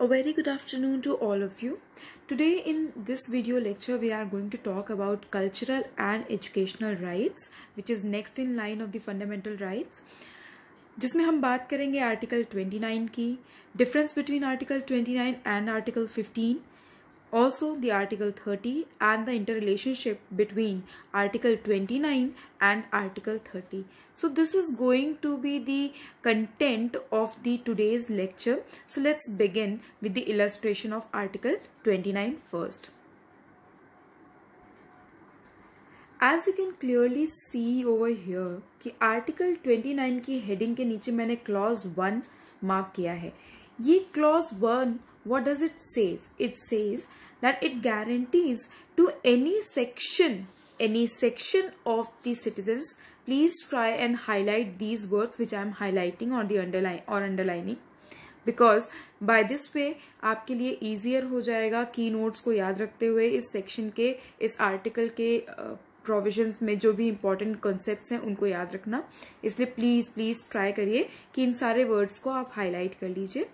a very good afternoon to all of you today in this video lecture we are going to talk about cultural and educational rights which is next in line of the fundamental rights जिसमें हम बात करेंगे article 29 की difference between article 29 and article Also, the Article 30 and the interrelationship between Article 29 and Article 30. So, this is going to be the content of the today's lecture. So, let's begin with the illustration of Article 29 first. As you can clearly see over here, ki Article 29 ki heading ke niche maine clause 1 mark kiya hai. Ye clause 1, what does it says it says that it guarantees to any section, any section of the citizens. Please try and highlight these words which I am highlighting or the underline or underlining. Because by this way आपके लिए easier हो जाएगा की notes को याद रखते हुए इस सेक्शन के इस आर्टिकल के प्रोविजंस में जो भी इंपॉर्टेंट कॉन्सेप्ट्स हैं उनको याद रखना इसलिए प्लीज़ प्लीज़ ट्राई करिए कि इन सारे वर्ड्स को आप हाईलाइट कर लीजिए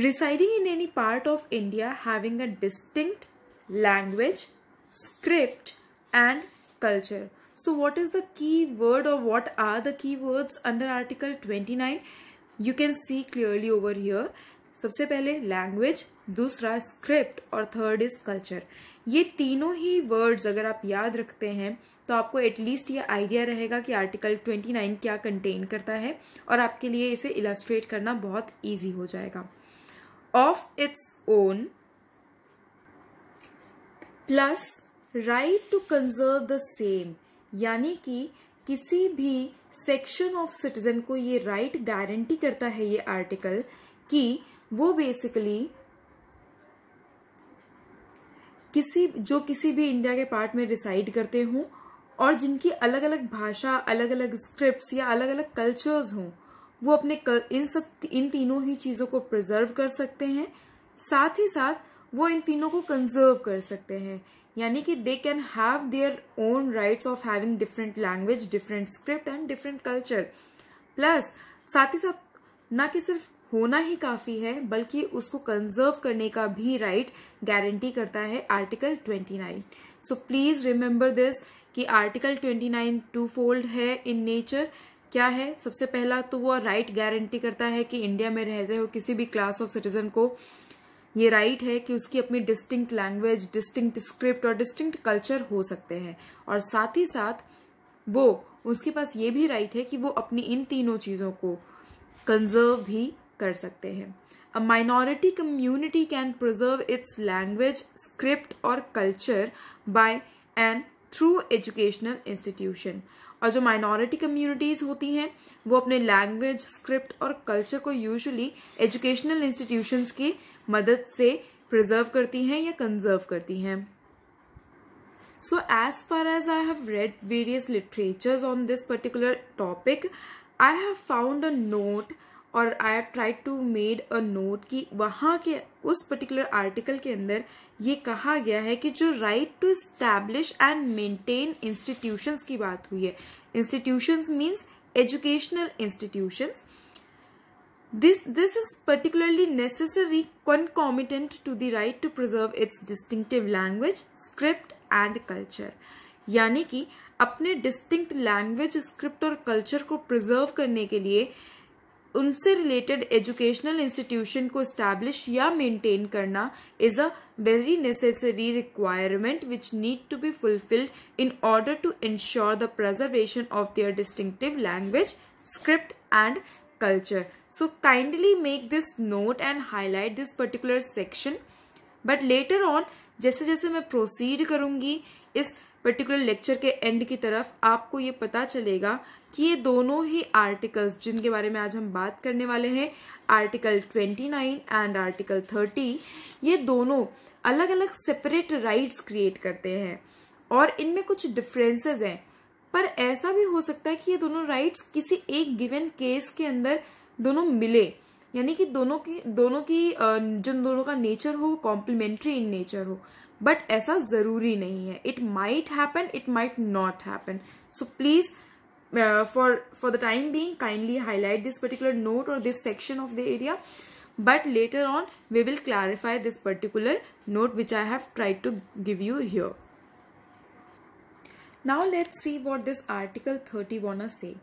residing in any part of India having a distinct language, script and culture. So what is the key word or what are the key words under article 29? You can see clearly over here. सबसे पहले language दूसरा script और third is culture ये तीनों ही words अगर आप याद रखते हैं तो आपको एटलीस्ट ये आइडिया रहेगा कि आर्टिकल 29 क्या कंटेन करता है और आपके लिए इसे इलास्ट्रेट करना बहुत इजी हो जाएगा of its own plus right to conserve the same यानी कि किसी भी सेक्शन ऑफ सिटीजन को ये राइट right गारंटी करता है ये आर्टिकल कि वो बेसिकली किसी जो किसी भी इंडिया के पार्ट में रिसाइड करते हों और जिनकी अलग अलग भाषा अलग अलग स्क्रिप्ट्स या अलग अलग कल्चर्स हों वो अपने कल, इन सब इन तीनों ही चीज़ों को प्रिजर्व कर सकते हैं साथ ही साथ वो इन तीनों को कंजर्व कर सकते हैं यानी कि they can have their own rights of having different language different script and different culture plus साथ ही साथ ना कि सिर्फ होना ही काफी है बल्कि उसको कंजर्व करने का भी राइट गारंटी करता है article 29 so please remember this कि आर्टिकल 29 टू फोल्ड है इन नेचर क्या है सबसे पहला तो वो राइट गारंटी करता है कि इंडिया में रहते हुए किसी भी क्लास ऑफ सिटीजन को ये राइट है कि उसकी अपनी डिस्टिंक्ट लैंग्वेज डिस्टिंक्ट स्क्रिप्ट और डिस्टिंक्ट कल्चर हो सकते हैं और साथ ही साथ वो उसके पास ये भी राइट है कि वो अपनी इन तीनों चीज़ों को कंजर्व भी कर सकते हैं a minority community can preserve its language script और culture by and through educational institution और जो माइनॉरिटी कम्युनिटीज़ होती हैं वो अपने लैंग्वेज स्क्रिप्ट और कल्चर को यूजुअली एजुकेशनल इंस्टीट्यूशंस की मदद से प्रिजर्व करती हैं या कंजर्व करती हैं so as far as I have read various literatures on this particular topic I have found a note और I have tried to made a note कि वहाँ के उस पर्टिकुलर आर्टिकल के अंदर ये कहा गया है कि जो right to establish and maintain institutions की बात हुई है institutions means educational institutions This, this is particularly necessary concomitant to the right to preserve its distinctive language, script and culture. यानी कि अपने डिस्टिंक्ट लैंग्वेज स्क्रिप्ट और कल्चर को preserve करने के लिए उनसे रिलेटेड एजुकेशनल इंस्टीट्यूशन को स्टैब्लिश या मेंटेन करना is a very necessary requirement which need to be fulfilled in order to ensure the preservation of their distinctive language, script and culture. So kindly make this note and highlight this particular section. But later on जैसे जैसे मैं proceed करूँगी इस particular lecture के and की तरफ आपको ये पता चलेगा कि ये दोनों ही आर्टिकल्स जिनके बारे में आज हम बात करने वाले हैं आर्टिकल 29 एंड आर्टिकल 30 ये दोनों अलग अलग सेपरेट राइट्स क्रिएट करते हैं और इनमें कुछ डिफरेंसेस हैं पर ऐसा भी हो सकता है कि ये दोनों राइट्स किसी एक गिवन केस के अंदर दोनों मिले यानी कि दोनों की दोनों की जिन दोनों का नेचर हो वो कॉम्प्लीमेंट्री इन नेचर हो बट ऐसा ज़रूरी नहीं है it might happen it might not happen so please uh, for for the time being kindly highlight this particular note or this section of the area but later on we will clarify this particular note which i have tried to give you here now let's see what this article 30 wanna say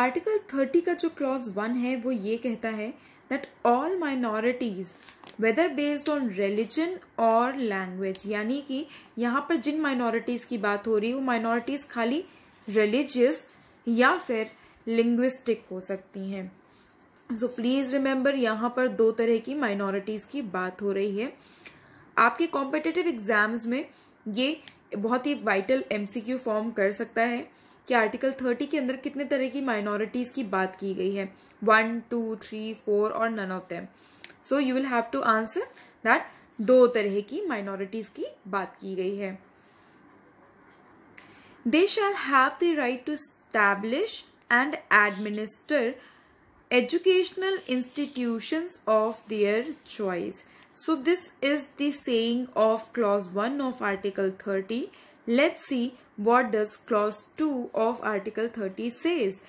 article 30 का जो clause one है वो ये कहता है that all minorities whether based on religion और language यानी कि यहाँ पर जिन माइनॉरिटीज़ की बात हो रही है वो माइनॉरिटीज़ खाली रिलीजियस या फिर लिंग्विस्टिक हो सकती हैं सो प्लीज़ रिमेंबर यहाँ पर दो तरह की माइनॉरिटीज़ की बात हो रही है आपके कॉम्पिटिटिव एग्जाम्स में ये बहुत ही वाइटल एमसीक्यू फॉर्म कर सकता है कि आर्टिकल थर्टी के अंदर कितने तरह की माइनॉरिटीज़ की बात की गई है वन टू थ्री फोर और none of them so you will have to answer that दो तरह की माइनॉरिटीज़ की बात की गई है they shall have the right to establish and administer educational institutions of their choice. So this is the saying of clause 1 of article 30. Let's see what does clause 2 of article 30 says.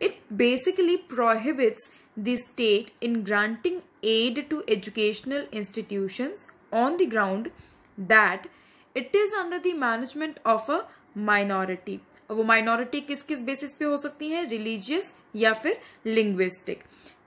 It basically prohibits the state in granting aid to educational institutions on the ground that it is under the management of a minority. वो minority किस किस basis पे हो सकती है religious या फिर linguistic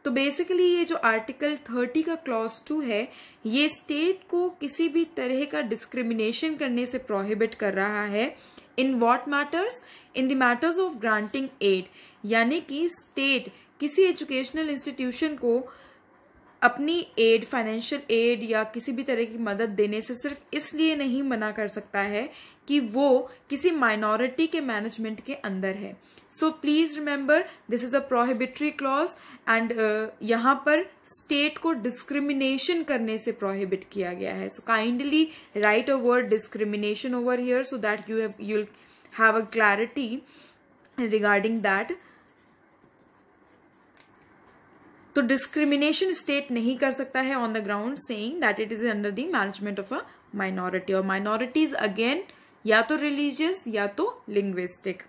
तो बेसिकली ये जो आर्टिकल थर्टी का क्लॉज टू है ये स्टेट को किसी भी तरह का डिस्क्रिमिनेशन करने से प्रोहिबिट कर रहा है in what matters in the matters of granting aid यानी कि स्टेट किसी एजुकेशनल इंस्टीट्यूशन को अपनी एड फाइनेंशियल एड या किसी भी तरह की मदद देने से सिर्फ इसलिए नहीं मना कर सकता है कि वो किसी माइनॉरिटी के मैनेजमेंट के अंदर है so please remember this is a prohibitory clause and यहाँ पर स्टेट को डिस्क्रिमिनेशन करने से प्रोहिबिट किया गया है so kindly write a word discrimination over here so that you have you have a clarity regarding that तो डिस्क्रिमिनेशन स्टेट नहीं कर सकता है on the ground saying that it is under the management of a minority और minorities again या तो religious या तो लिंग्विस्टिक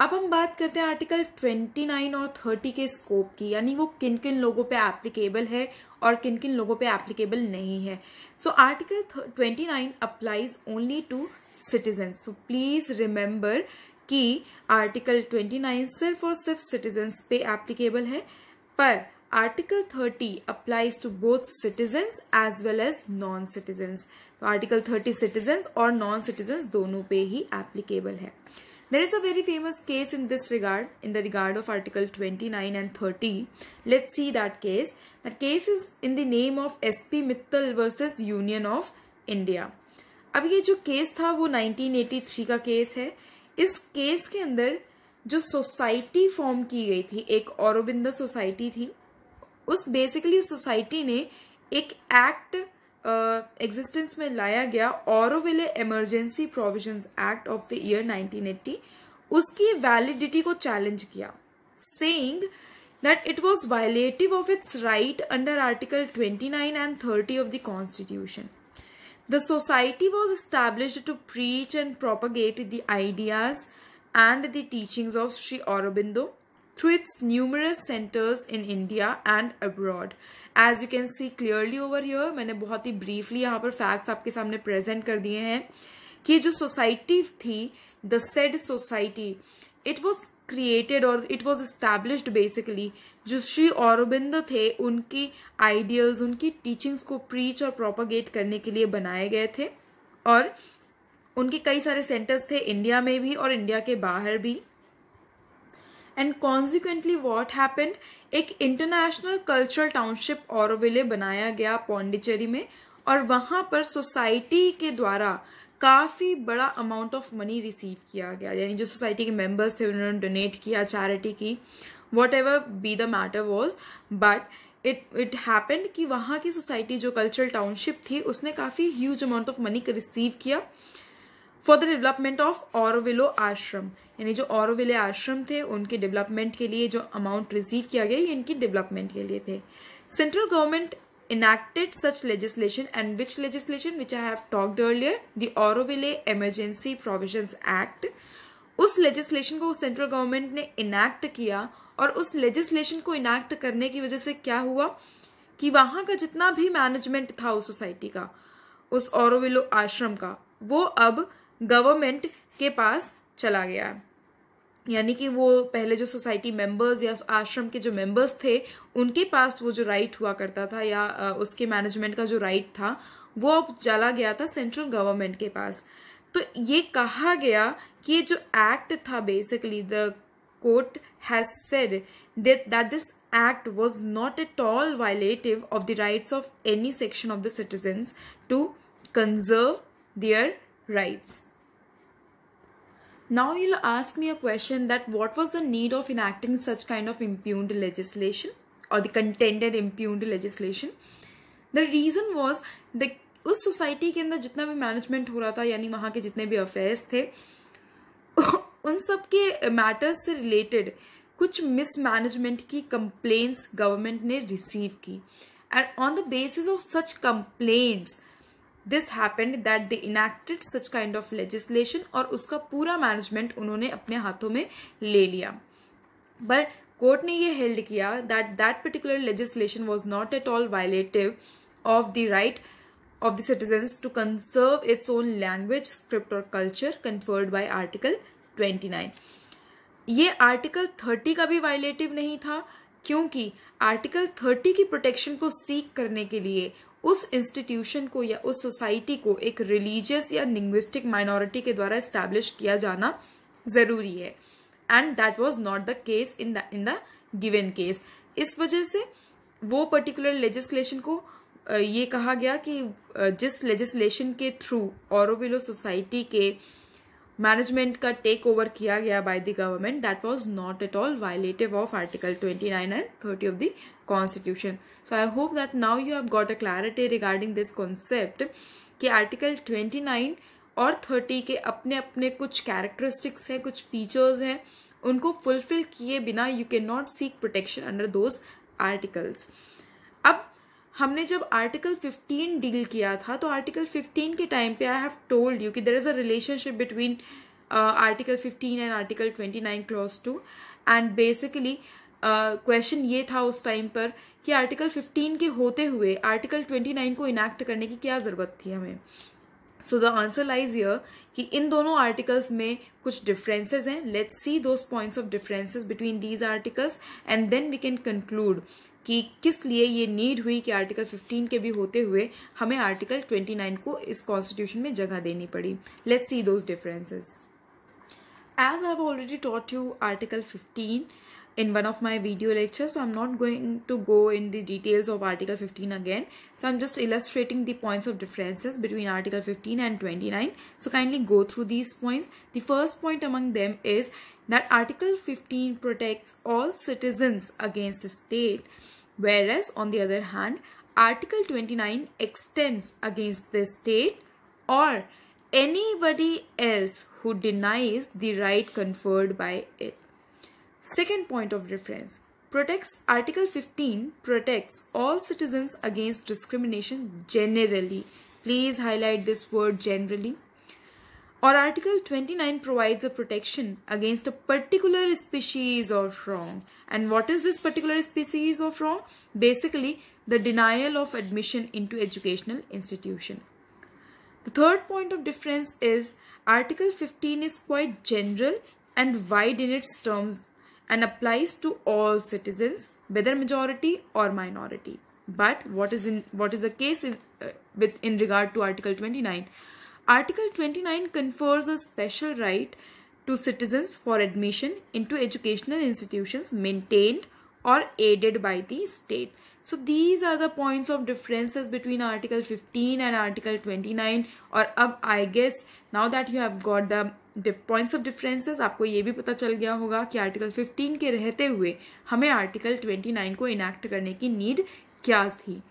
अब हम बात करते हैं आर्टिकल 29 और 30 के स्कोप की यानी वो किन किन लोगों पे एप्लीकेबल है और किन किन लोगों पे एप्लीकेबल नहीं है so article 29 applies only to citizen so please remember कि आर्टिकल 29 सिर्फ और सिर्फ सिटीजन्स पे एप्लीकेबल है पर article 30 applies to both citizens as well as non तो सिटीजन्स आर्टिकल 30 सिटीजन और नॉन सिटीजन दोनों पे ही एप्लीकेबल है there is a very famous case in this regard in the regard of article 29 nine and thirty let see that case that case is in the name of S P Mittal versus Union of India अब ये जो case था वो 1983 का case है इस case के अंदर जो सोसाइटी फॉर्म की गई थी एक औरबिंदा सोसाइटी थी उस बेसिकली सोसाइटी ने एक एक्ट एग्जिस्टेंस में लाया गया Auroville Emergency Provisions Act of the year 1980 उसकी वैलिडिटी को चैलेंज किया saying that it was violative of its right under article 29 and 30 of the constitution The society was established to preach and propagate the ideas and the teachings of Sri Aurobindo through its numerous centers in India and abroad. As you can see clearly over here, I have ही briefly यहाँ facts आपके सामने present कर society the said society, it was created और it was established basically जो श्री औरबिंदो थे उनकी ideals उनकी टीचिंग्स को प्रीच और प्रोपागेट करने के लिए बनाए गए थे और उनके कई सारे सेंटर्स थे इंडिया में भी और इंडिया के बाहर भी एंड कॉन्सिक्वेंटली वॉट हैपेंड एक इंटरनेशनल कल्चरल टाउनशिप और बनाया गया पौंडिचेरी में और वहां पर सोसाइटी के द्वारा काफ़ी बड़ा अमाउंट ऑफ मनी रिसीव किया गया यानी जो सोसाइटी के मेंबर्स थे उन्होंने डोनेट किया चैरिटी की whatever be the matter was but it it happened कि वहाँ की सोसाइटी जो कल्चरल टाउनशिप थी उसने काफ़ी huge amount of money receive किया for the development of Auroville ashram यानी जो औरविले आश्रम थे उनके डेवलपमेंट के लिए जो अमाउंट रिसीव किया गया ये इनकी डेवलपमेंट के लिए थे central government enacted such legislation and which legislation which I have talked earlier the Auroville Emergency Provisions Act उस लेजिस्लेशन को सेंट्रल गवर्नमेंट ने इनैक्ट किया और उस लेजिस्लेशन को इनैक्ट करने की वजह से क्या हुआ कि वहां का जितना भी मैनेजमेंट था उस सोसाइटी का उस औरविलो आश्रम का वो अब गवर्नमेंट के पास चला गया है यानी कि वो पहले जो सोसाइटी मेंबर्स या आश्रम के जो मेंबर्स थे उनके पास वो जो राइट हुआ करता था या उसके मैनेजमेंट का जो राइट था वो अब चला गया था सेंट्रल गवर्नमेंट के पास तो ये कहा गया कि ये जो एक्ट था basically the court has said that this act was not at all violative of the rights of any section of the citizens to conserve their rights Now you'll ask me a question that what was the need of enacting such kind of impugned legislation or the contended impugned legislation? The reason was the उस society के अंदर जितना भी management हो रहा था यानी वहाँ के जितने भी अफेयर्स थे उन सब के मैटर्स से रिलेटेड कुछ मिसमैनेजमेंट की कंप्लेंट्स गवर्नमेंट ने रिसीव की and on the basis of such complaints this happened that they enacted such kind of legislation और उसका पूरा मैनेजमेंट उन्होंने अपने हाथों में ले लिया बट कोर्ट ने यह हेल्ड किया that that particular legislation was not at all violative of the right of the citizens to conserve its own language, script or culture conferred by Article 29. ये आर्टिकल थर्टी का भी violative नहीं था क्योंकि article thirty की protection को सीख करने के लिए उस इंस्टीट्यूशन को या उस सोसाइटी को एक रिलीजियस या लिंग्विस्टिक माइनॉरिटी के द्वारा इस्टेब्लिश किया जाना जरूरी है and that was not the case in the in the given case इस वजह से वो पर्टिकुलर लेजिस्लेशन को ये कहा गया कि जिस लेजिस्लेशन के थ्रू औरविलो सोसाइटी के मैनेजमेंट का टेक ओवर किया गया by the government that was not at all violative of article 29 and 30 of the constitution so i hope that now you have got a clarity regarding this concept कि article 29 और 30 के अपने अपने कुछ characteristics हैं कुछ फीचर्स हैं उनको फुलफिल किए बिना you can not seek protection under those articles अब हमने जब आर्टिकल 15 डील किया था तो आर्टिकल 15 के टाइम पे आई हैव टोल्ड यू कि there is a relationship between article 15 and article 29 clause two and basically question uh, ये था उस टाइम पर कि आर्टिकल 15 के होते हुए आर्टिकल 29 को इनैक्ट करने की क्या ज़रूरत थी हमें so the answer lies here कि इन दोनों आर्टिकल्स में कुछ डिफरेंसेस हैं let's see those points of differences between these articles and then we can conclude कि किस लिए ये नीड हुई कि आर्टिकल 15 के भी होते हुए हमें आर्टिकल 29 को इस कॉन्स्टिट्यूशन में जगह देनी पड़ी let's see those differences as I have already taught you article fifteen in one of my video lectures so i'm not going to go in the details of article 15 again so i'm just illustrating the points of differences between article 15 and 29 so kindly go through these points the first point among them is that article 15 protects all citizens against the state whereas on the other hand article 29 extends against the state or anybody else who denies the right conferred by it Second point of reference protects Article 15 protects all citizens against discrimination generally. Please highlight this word generally. Or Article 29 provides a protection against a particular species of wrong. And what is this particular species of wrong? Basically, the denial of admission into educational institution. The third point of difference is Article 15 is quite general and wide in its terms and applies to all citizens whether majority or minority but what is in what is the case in, uh, with in regard to article 29 article 29 confers a special right to citizens for admission into educational institutions maintained or aided by the state so these are the points of differences between article 15 and article 29 or up uh, i guess now that you have got the points of differences आपको ये भी पता चल गया होगा कि article 15 के रहते हुए हमें आर्टिकल 29 को इनैक्ट करने की नीड क्या थी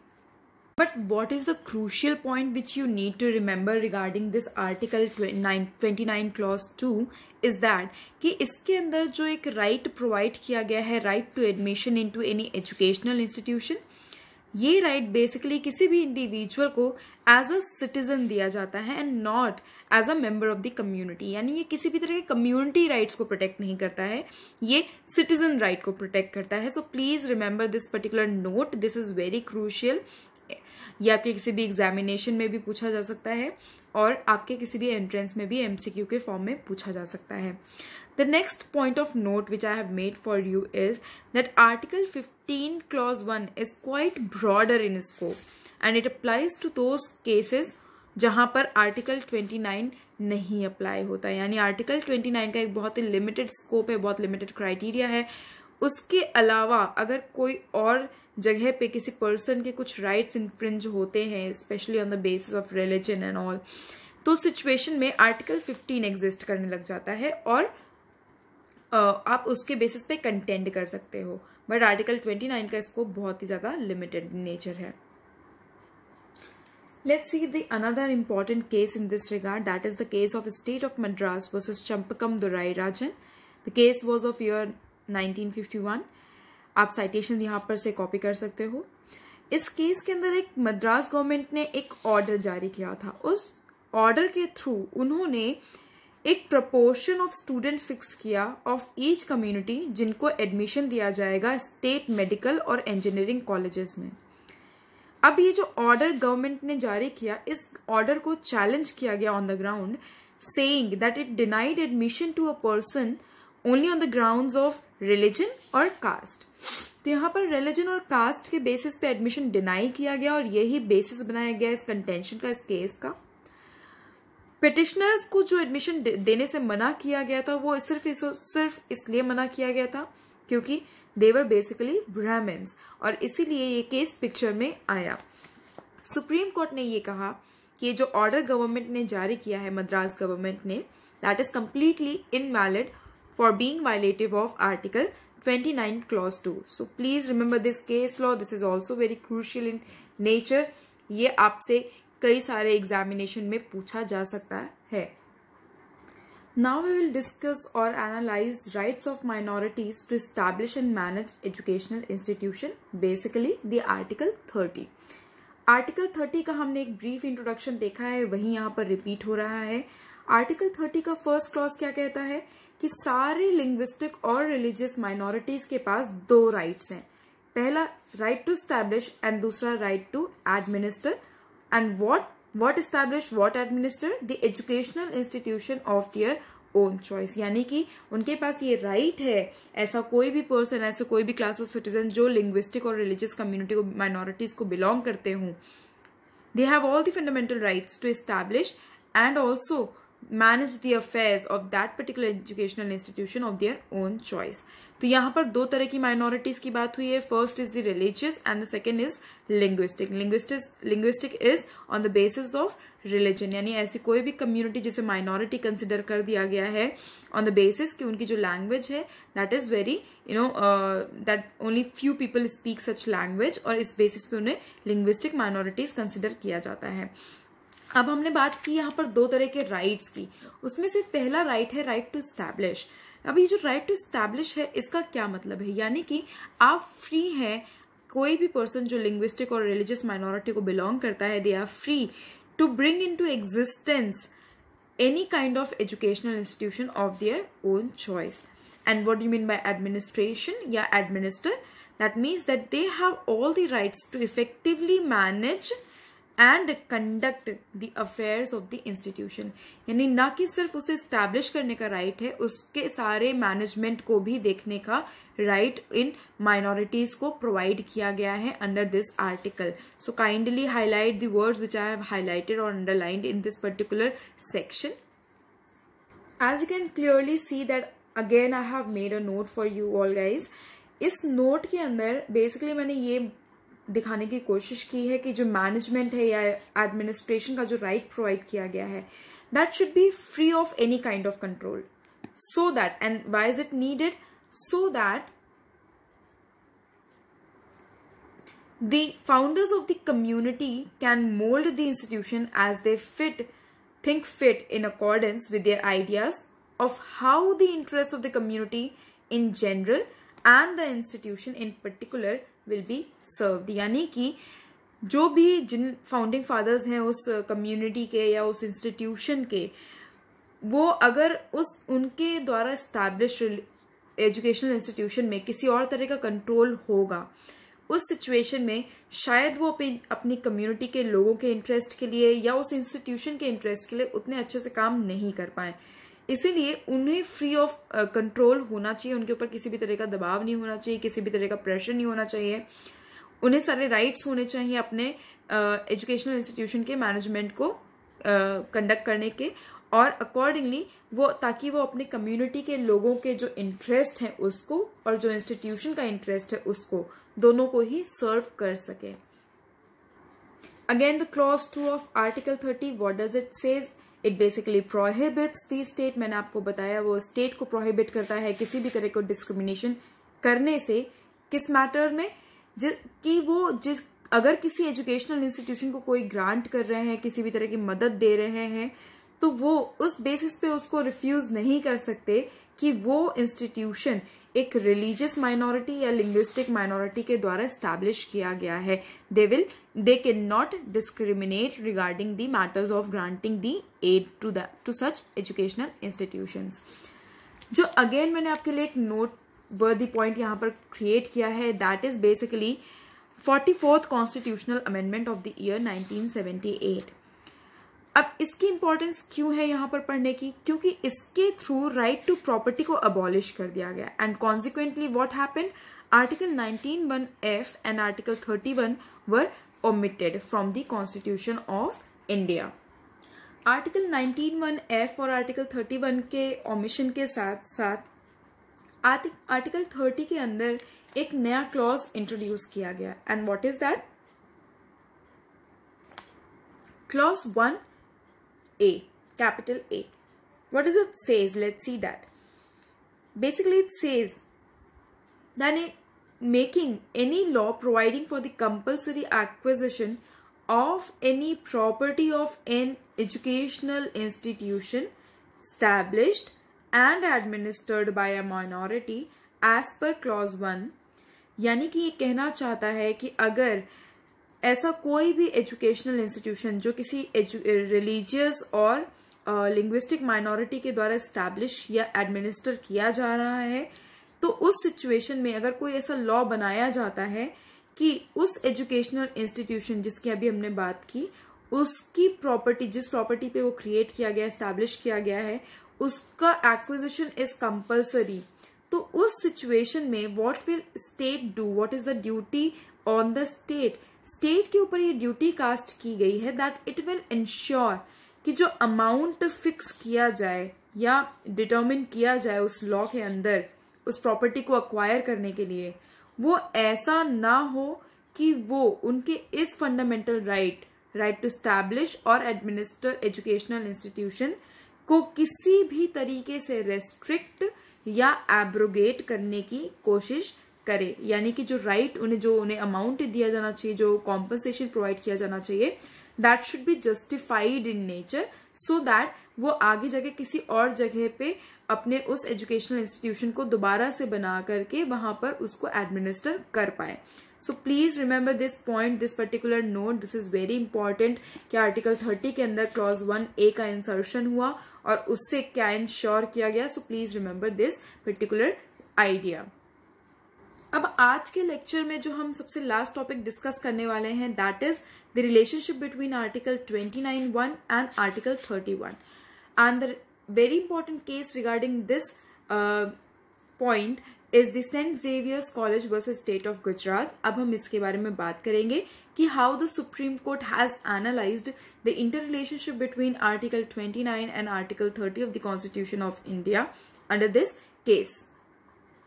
but what is the crucial point which you need to remember regarding this article twenty nine clause two is that कि इसके अंदर जो एक राइट right प्रोवाइड किया गया है right to admission into any educational institution ये right right basically किसी भी इंडिविजुअल को एज अ सिटीजन दिया जाता है and not as a member of the community यानी ये किसी भी तरह के कम्युनिटी राइट्स को प्रोटेक्ट नहीं करता है ये सिटीजन राइट right को प्रोटेक्ट करता है so please remember this particular note this is very crucial ये आपके किसी भी एग्जामिनेशन में भी पूछा जा सकता है और आपके किसी भी एंट्रेंस में भी एमसीक्यू के फॉर्म में पूछा जा सकता है The next point of note which I have made for you is that Article 15 Clause 1 is quite broader in scope and it applies to those cases जहाँ पर आर्टिकल 29 नहीं अप्लाई होता है यानी आर्टिकल 29 का एक बहुत ही लिमिटेड स्कोप है बहुत लिमिटेड क्राइटेरिया है उसके अलावा अगर कोई और जगह पे किसी पर्सन के कुछ राइट्स इन्फ्रिंज होते हैं specially on the basis of religion and all तो सिचुएशन में आर्टिकल 15 एग्जिस्ट करने लग जाता है और आप उसके बेसिस पे कंटेंड कर सकते हो बट आर्टिकल 29 का स्कोप बहुत ही ज़्यादा लिमिटेड नेचर है let see the another important case in this regard that is the case of state of Madras versus Champakam Dorairajan the case was of year nineteen आप साइटेशन यहाँ पर से कॉपी कर सकते हो इस केस के अंदर एक मद्रास गवर्नमेंट ने एक ऑर्डर जारी किया था उस ऑर्डर के थ्रू उन्होंने एक प्रपोर्शन ऑफ स्टूडेंट फिक्स किया ऑफ ईच कम्युनिटी जिनको एडमिशन दिया जाएगा स्टेट मेडिकल और इंजीनियरिंग कॉलेजेस में अब ये जो ऑर्डर गवर्नमेंट ने जारी किया इस ऑर्डर को चैलेंज किया गया on the ground saying that it denied admission to a person only on the ground of religion और कास्ट तो यहाँ पर रिलीजन और कास्ट के बेसिस पे एडमिशन डिनाई किया गया और यही बेसिस बनाया गया इस कंटेंशन का इस केस का पिटिशनर्स को जो एडमिशन देने से मना किया गया था वो सिर्फ इस, सिर्फ इसलिए मना किया गया था क्योंकि देवर बेसिकली ब्राह्मण्स और इसीलिए ये केस पिक्चर में आया सुप्रीम कोर्ट ने ये कहा कि जो ऑर्डर गवर्नमेंट ने जारी किया है मद्रास गवर्नमेंट ने that is completely invalid for being violative of article 29 clause 2 so please remember this case law this is also very crucial in nature ये आपसे कई सारे एग्जामिनेशन में पूछा जा सकता है नाउ वी विल डिस्कस और analyse rights of minorities to establish and manage educational institution basically the article thirty article thirty का हमने एक ब्रीफ इंट्रोडक्शन देखा है वही यहाँ पर रिपीट हो रहा है आर्टिकल थर्टी का फर्स्ट क्लॉज क्या कहता है कि सारे लिंग्विस्टिक और रिलीजियस माइनॉरिटीज के पास दो राइट्स हैं पहला राइट टू स्टैब्लिश एंड दूसरा right to administer and what what establish what administer the educational institution of their own choice यानी कि उनके पास ये राइट right है ऐसा कोई भी पर्सन ऐसा कोई भी क्लास ऑफ सिटीजन जो लिंग्विस्टिक और रिलीजियस कम्युनिटी को माइनॉरिटीज को बिलोंग करते हों they have all the fundamental rights to establish and also manage the affairs of that particular educational institution of their own choice तो यहाँ पर दो तरह की माइनॉरिटीज की बात हुई है first is the religious and the second is linguistic linguistic is on the basis of religion यानी ऐसी कोई भी कम्युनिटी जिसे माइनॉरिटी कंसिडर कर दिया गया है ऑन द बेसिस कि उनकी जो लैंग्वेज है that is very you know that only few people speak such language और इस बेसिस पे उन्हें लिंग्विस्टिक माइनॉरिटीज कंसिडर किया जाता है अब हमने बात की यहाँ पर दो तरह के राइट्स की उसमें से पहला राइट है राइट टू स्टैब्लिश अब ये जो राइट टू स्टैब्लिश है इसका क्या मतलब है यानी कि आप फ्री हैं कोई भी पर्सन जो लिंग्विस्टिक और रिलीजियस माइनॉरिटी को बिलोंग करता है they are free to bring in to existence any kind of educational institution of their own choice and what you mean by administration या administer that means that they have all the rights to effectively manage and conduct the affairs of the institution यानी ना कि सिर्फ उसे establish करने का right right है उसके सारे मैनेजमेंट को भी देखने का राइट इन माइनॉरिटीज को प्रोवाइड किया गया है under this article so kindly highlight the word which I have highlighted और underlined in this particular section as you can clearly see that again I have made a note for you all guys इस note के अंदर basically मैंने ये दिखाने की कोशिश की है कि जो मैनेजमेंट है या एडमिनिस्ट्रेशन का जो राइट right प्रोवाइड किया गया है that should be free of any kind of control so that and why is it needed so that the founders of the community can mold the institution as they fit think fit in accordance with their ideas of how the interests of the community in general and the institution in particular will be served यानी कि जो भी जिन founding fathers हैं उस community के या उस institution के वो अगर उस उनके द्वारा इस्टेब्लिश एजुकेशनल इंस्टीट्यूशन में किसी और तरह का कंट्रोल होगा उस सिचुएशन में शायद वो अपनी कम्युनिटी के लोगों के इंटरेस्ट के लिए या उस इंस्टीट्यूशन के इंटरेस्ट के लिए उतने अच्छे से काम नहीं कर पाए इसीलिए उन्हें फ्री ऑफ कंट्रोल होना चाहिए उनके ऊपर किसी भी तरह का दबाव नहीं होना चाहिए किसी भी तरह का प्रेशर नहीं होना चाहिए उन्हें सारे राइट्स होने चाहिए अपने एजुकेशनल uh, इंस्टीट्यूशन के मैनेजमेंट को कंडक्ट uh, करने के और अकॉर्डिंगली वो ताकि वो अपने कम्युनिटी के लोगों के जो इंटरेस्ट हैं उसको और जो इंस्टीट्यूशन का इंटरेस्ट है उसको दोनों को ही सर्व कर सके again the clause two of article thirty what does it says it basically prohibits the state मैंने आपको बताया वो स्टेट को प्रोहिबिट करता है किसी भी तरह को डिस्क्रिमिनेशन करने से किस मैटर में कि वो जिस अगर किसी एजुकेशनल इंस्टीट्यूशन को कोई ग्रांट कर रहे हैं किसी भी तरह की मदद दे रहे हैं तो वो उस बेसिस पे उसको रिफ्यूज नहीं कर सकते कि वो इंस्टीट्यूशन एक रिलीजियस माइनॉरिटी या लिंग्विस्टिक माइनॉरिटी के द्वारा स्टैब्लिश किया गया है they will they can not discriminate regarding the matters of granting the aid to to to such educational institution जो अगेन मैंने आपके लिए एक नोट वर्दी पॉइंट यहाँ पर क्रिएट किया है that is basically forty fourth constitutional amendment of the year nineteen seventy eight अब इसकी इंपॉर्टेंस क्यों है यहां पर पढ़ने की क्योंकि इसके थ्रू राइट टू प्रॉपर्टी को अबॉलिश कर दिया गया and consequently what happen article nineteen one F and article thirty one were omitted from the constitution of India article nineteen one F और आर्टिकल थर्टी वन के omission के साथ साथ article thirty के अंदर एक नया क्लॉज इंट्रोड्यूस किया गया and what is that clause one A, capital A. What does it say? Let's see that. Basically, it says that in making any law providing for the compulsory acquisition of any property of an educational institution established and administered by a minority as per clause 1 यानी कि ये कहना चाहता है कि अगर ऐसा कोई भी एजुकेशनल इंस्टीट्यूशन जो किसी रिलीजियस और लिंग्विस्टिक माइनॉरिटी के द्वारा इस्टेब्लिश या एडमिनिस्टर किया जा रहा है तो उस सिचुएशन में अगर कोई ऐसा लॉ बनाया जाता है कि उस एजुकेशनल इंस्टीट्यूशन जिसकी अभी हमने बात की उसकी प्रॉपर्टी जिस प्रॉपर्टी पे वो क्रिएट किया गया इस्टेब्लिश किया गया है उसका एक्विजिशन इज कंपल्सरी तो उस सिचुएशन में what will state do what is the duty on the state state के ऊपर ये ड्यूटी कास्ट की गई है दैट इट विल इंश्योर कि जो अमाउंट फिक्स किया जाए या डिटर्मिन किया जाए उस लॉ के अंदर उस प्रॉपर्टी को अक्वायर करने के लिए वो ऐसा ना हो कि वो उनके इस fundamental right right to establish और एडमिनिस्टर एजुकेशनल इंस्टीट्यूशन को किसी भी तरीके से रेस्ट्रिक्ट या एब्रोगेट करने की कोशिश करे यानी कि जो राइट right, उन्हें जो उन्हें अमाउंट दिया जाना चाहिए जो कॉम्पनसेशन प्रोवाइड किया जाना चाहिए that should be justified in nature so that वो आगे जाके किसी और जगह पे अपने उस एजुकेशनल इंस्टीट्यूशन को दोबारा से बना करके वहां पर उसको एडमिनिस्टर कर पाए so please remember this point this particular note this is very important कि आर्टिकल थर्टी के अंदर क्लॉज वन ए का इंसर्शन हुआ और उससे क्या इंश्योर किया गया so please remember this particular idea अब आज के लेक्चर में जो हम सबसे लास्ट टॉपिक डिस्कस करने वाले हैं that is the relationship between article twenty nine one and article thirty one and the very important case regarding this point is the saint Xavier's college versus state of Gujarat अब हम इसके बारे में बात करेंगे कि how the supreme court has analysed the inter relationship between article twenty nine and article thirty of the constitution of India under this case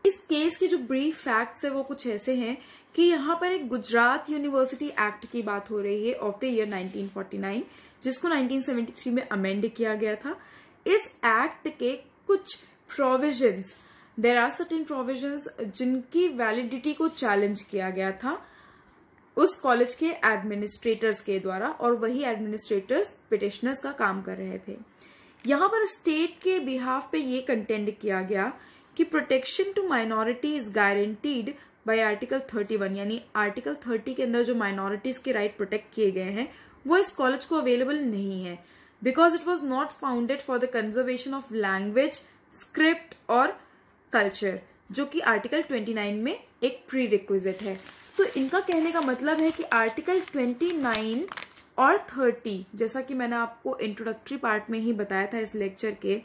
इस case के जो ब्रीफ फैक्ट्स है वो कुछ ऐसे हैं कि यहाँ पर एक गुजरात यूनिवर्सिटी एक्ट की बात हो रही है ऑफ द ईयर 1949 जिसको 1973 में अमेंड किया गया था इस एक्ट के कुछ provisions there are certain provisions जिनकी वैलिडिटी को चैलेंज किया गया था उस कॉलेज के एडमिनिस्ट्रेटर्स के द्वारा और वही एडमिनिस्ट्रेटर्स पिटिशनर्स का काम कर रहे थे यहाँ पर स्टेट के बिहाफ पे ये कंटेंड किया गया कि protection to minority is guaranteed by article 31 यानी आर्टिकल 30 के अंदर जो माइनॉरिटीज के राइट प्रोटेक्ट किए गए हैं वो इस कॉलेज को अवेलेबल नहीं है because it was not founded for the conservation of language script और कल्चर जो कि आर्टिकल 29 में एक प्री रिक्विजिट है तो इनका कहने का मतलब है कि आर्टिकल 29 और 30 जैसा कि मैंने आपको इंट्रोडक्टरी पार्ट में ही बताया था इस लेक्चर के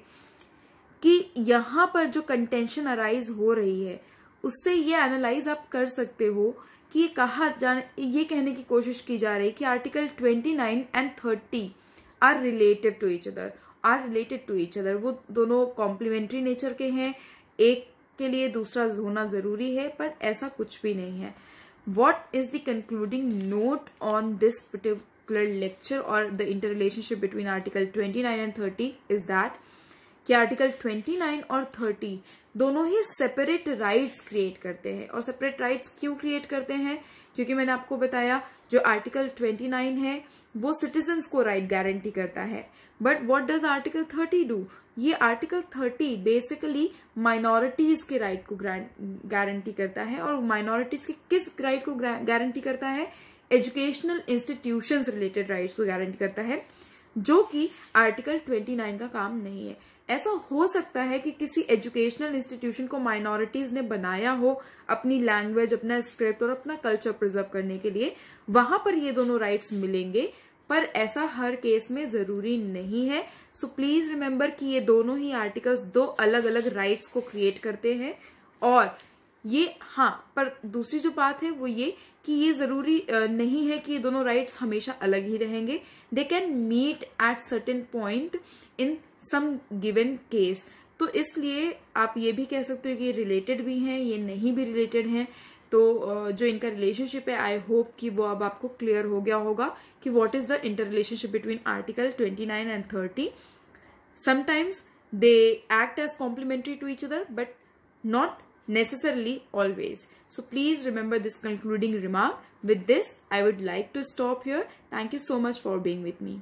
कि यहाँ पर जो कंटेंशन अराइज हो रही है उससे ये एनालाइज आप कर सकते हो कि ये कहा जाने ये कहने की कोशिश की जा रही है कि article twenty nine and thirty are related to each other are related to each other वो दोनों कॉम्प्लीमेंट्री नेचर के हैं एक के लिए दूसरा होना जरूरी है पर ऐसा कुछ भी नहीं है what is the concluding note on this particular lecture और the inter relationship between article twenty nine and thirty is that कि आर्टिकल 29 और 30 दोनों ही सेपरेट राइट्स क्रिएट करते हैं और सेपरेट राइट्स क्यों क्रिएट करते हैं क्योंकि मैंने आपको बताया जो आर्टिकल 29 है वो सिटीजन्स को राइट right गारंटी करता है but what does article 30 do ये आर्टिकल 30 बेसिकली माइनॉरिटीज के राइट को गारंटी करता है और माइनॉरिटीज के किस राइट को गारंटी करता है एजुकेशनल इंस्टीट्यूशन रिलेटेड राइट्स को गारंटी करता है जो कि आर्टिकल 29 का काम नहीं है ऐसा हो सकता है कि किसी एजुकेशनल इंस्टीट्यूशन को माइनॉरिटीज ने बनाया हो अपनी लैंग्वेज अपना स्क्रिप्ट और अपना कल्चर प्रिजर्व करने के लिए वहां पर ये दोनों राइट्स मिलेंगे पर ऐसा हर केस में जरूरी नहीं है सो प्लीज रिमेम्बर कि ये दोनों ही आर्टिकल्स दो अलग अलग राइट्स को क्रिएट करते हैं और ये हाँ पर दूसरी जो बात है वो ये कि ये जरूरी नहीं है कि ये दोनों राइट्स हमेशा अलग ही रहेंगे they can meet at certain point in some given case तो इसलिए आप ये भी कह सकते हो कि ये रिलेटेड भी हैं ये नहीं भी रिलेटेड हैं तो जो इनका रिलेशनशिप है आई होप कि वो अब आपको क्लियर हो गया होगा कि what is the inter relationship between article 29 and 30 sometimes they act as complementary to each other but not necessarily always. So please remember this concluding remark. With this, I would like to stop here. Thank you so much for being with me.